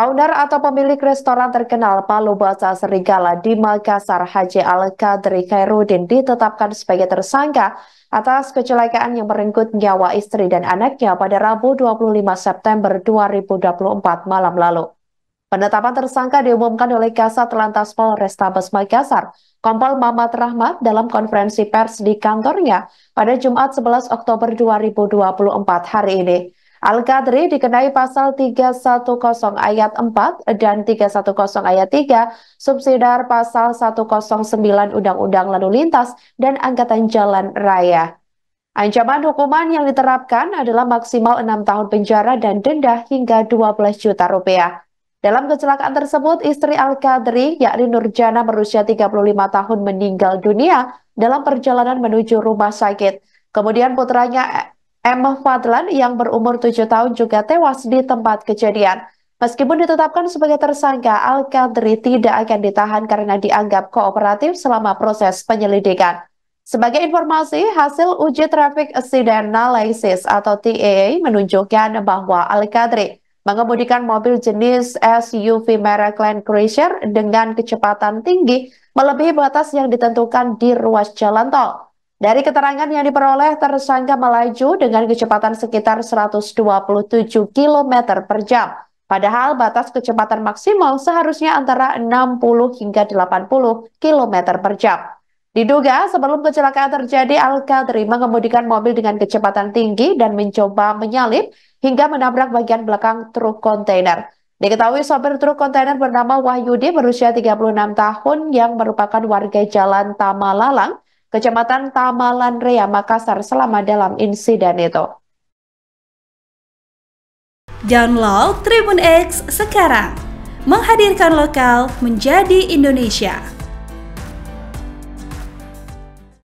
Owner atau pemilik restoran terkenal Palu Baca Serigala di Makassar Haji Al-Qadri Khairuddin ditetapkan sebagai tersangka atas kecelakaan yang merenggut nyawa istri dan anaknya pada Rabu 25 September 2024 malam lalu. Penetapan tersangka diumumkan oleh Kasat Lantas Polrestabes Makassar, Kompol Mamat Rahmat dalam konferensi pers di kantornya pada Jumat 11 Oktober 2024 hari ini. Al-Qadri dikenai pasal 310 ayat 4 dan 310 ayat 3, subsidar pasal 109 Undang-Undang Lalu Lintas dan Angkatan Jalan Raya. Ancaman hukuman yang diterapkan adalah maksimal 6 tahun penjara dan denda hingga 12 juta rupiah. Dalam kecelakaan tersebut, istri Al-Qadri, yakni Nurjana berusia 35 tahun meninggal dunia dalam perjalanan menuju rumah sakit. Kemudian putranya Emma Fadlan yang berumur 7 tahun juga tewas di tempat kejadian. Meskipun ditetapkan sebagai tersangka, Al-Qadri tidak akan ditahan karena dianggap kooperatif selama proses penyelidikan. Sebagai informasi, hasil uji traffic accident analysis atau TAA menunjukkan bahwa Al-Qadri mengemudikan mobil jenis SUV merek Land Cruiser dengan kecepatan tinggi melebihi batas yang ditentukan di ruas jalan tol. Dari keterangan yang diperoleh, tersangka melaju dengan kecepatan sekitar 127 km per jam. Padahal batas kecepatan maksimal seharusnya antara 60 hingga 80 km per jam. Diduga sebelum kecelakaan terjadi, al terima mengemudikan mobil dengan kecepatan tinggi dan mencoba menyalip hingga menabrak bagian belakang truk kontainer. Diketahui sopir truk kontainer bernama Wahyudi berusia 36 tahun yang merupakan warga Jalan Tamalalang, Kecamatan Tamalan Rea, Makassar selama dalam insiden itu. Download Tribun X sekarang, menghadirkan lokal menjadi Indonesia.